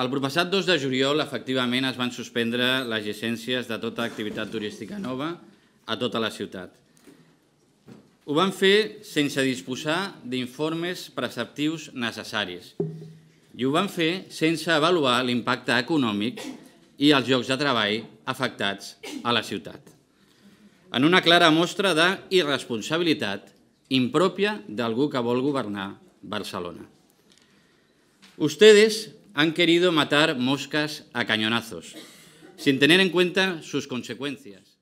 El proppassat 2 de juliol, efectivament, es van suspendre les llicències de tota activitat turística nova a tota la ciutat. Ho van fer sense disposar d'informes preceptius necessaris i ho van fer sense avaluar l'impacte econòmic i els llocs de treball afectats a la ciutat. En una clara mostra d'irresponsabilitat impròpia d'algú que vol governar Barcelona. Ustedes han querido matar moscas a cañonazos, sin tener en cuenta sus conseqüències.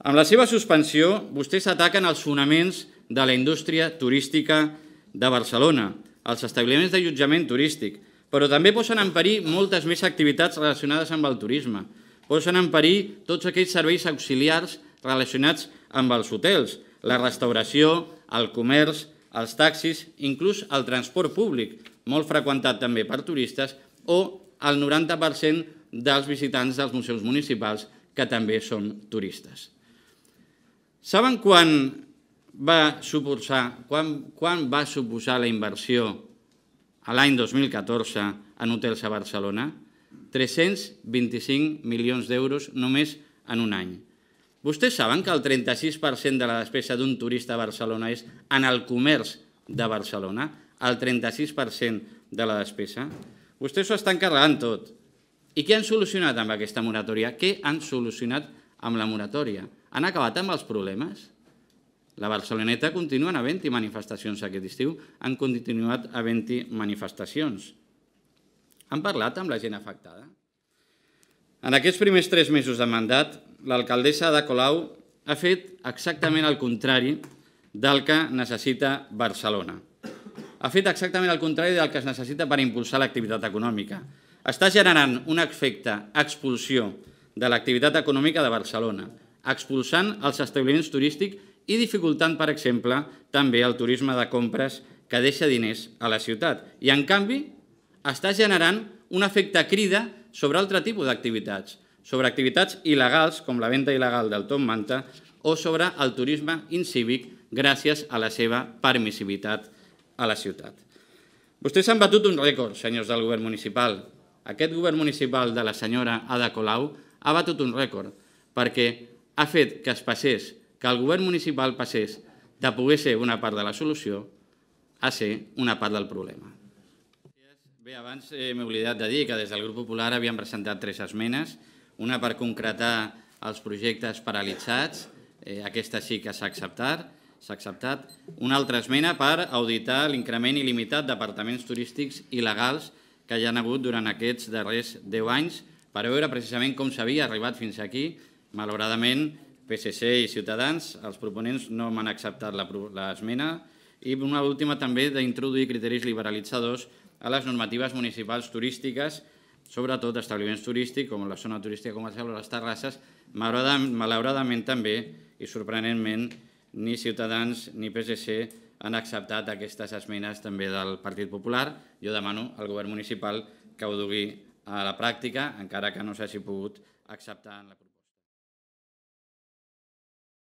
Amb la seva suspensió, vostès ataquen els fonaments de la indústria turística de Barcelona, els establiments d'allotjament turístic, però també posen en perill moltes més activitats relacionades amb el turisme. Posen en perill tots aquells serveis auxiliars relacionats amb els hotels, la restauració, el comerç, els taxis, inclús el transport públic, molt freqüentat també per turistes, o el 90% dels visitants dels museus municipals, que també són turistes. Saben quan va suposar, quan, quan va suposar la inversió a l'any 2014 en hotels a Barcelona? 325 milions d'euros només en un any. Vostès saben que el 36% de la despesa d'un turista a Barcelona és en el comerç de Barcelona? el 36% de la despesa. Vostès s'ho estan carregant tot. I què han solucionat amb aquesta moratòria? Què han solucionat amb la moratòria? Han acabat amb els problemes? La Barceloneta continua havent-hi manifestacions aquest estiu, han continuat havent-hi manifestacions. Han parlat amb la gent afectada? En aquests primers tres mesos de mandat, l'alcaldessa de Colau ha fet exactament el contrari del que necessita Barcelona ha fet exactament el contrari del que es necessita per impulsar l'activitat econòmica. Està generant un efecte expulsió de l'activitat econòmica de Barcelona, expulsant els establiments turístics i dificultant, per exemple, també el turisme de compres que deixa diners a la ciutat. I, en canvi, està generant un efecte crida sobre altre tipus d'activitats, sobre activitats il·legals, com la venda il·legal del Tom Manta, o sobre el turisme incívic gràcies a la seva permissivitat a la ciutat. Vostès han batut un rècord, senyors del govern municipal. Aquest govern municipal de la senyora Ada Colau ha batut un rècord perquè ha fet que es passés, que el govern municipal passés de poder ser una part de la solució a ser una part del problema. Bé, abans eh, m'he oblidat de dir que des del grup popular havíem presentat tres esmenes, una per concretar els projectes paralitzats, eh, aquesta sí que s'ha acceptat, S'ha acceptat una altra esmena per auditar l'increment il·limitat d'apartaments turístics il·legals que hi ha hagut durant aquests darrers 10 anys per veure precisament com s'havia arribat fins aquí. Malauradament, PSC i Ciutadans, els proponents no m'han acceptat l'esmena i una última també d'introduir criteris liberalitzadors a les normatives municipals turístiques, sobretot establiments turístics com la zona turística comercial o les terrasses, malauradament, malauradament també i sorprenentment ni Ciutadans ni PSC han acceptat aquestes esmenes també del Partit Popular. Jo demano al govern municipal que ho dugui a la pràctica, encara que no s'hagi pogut acceptar en la proposta.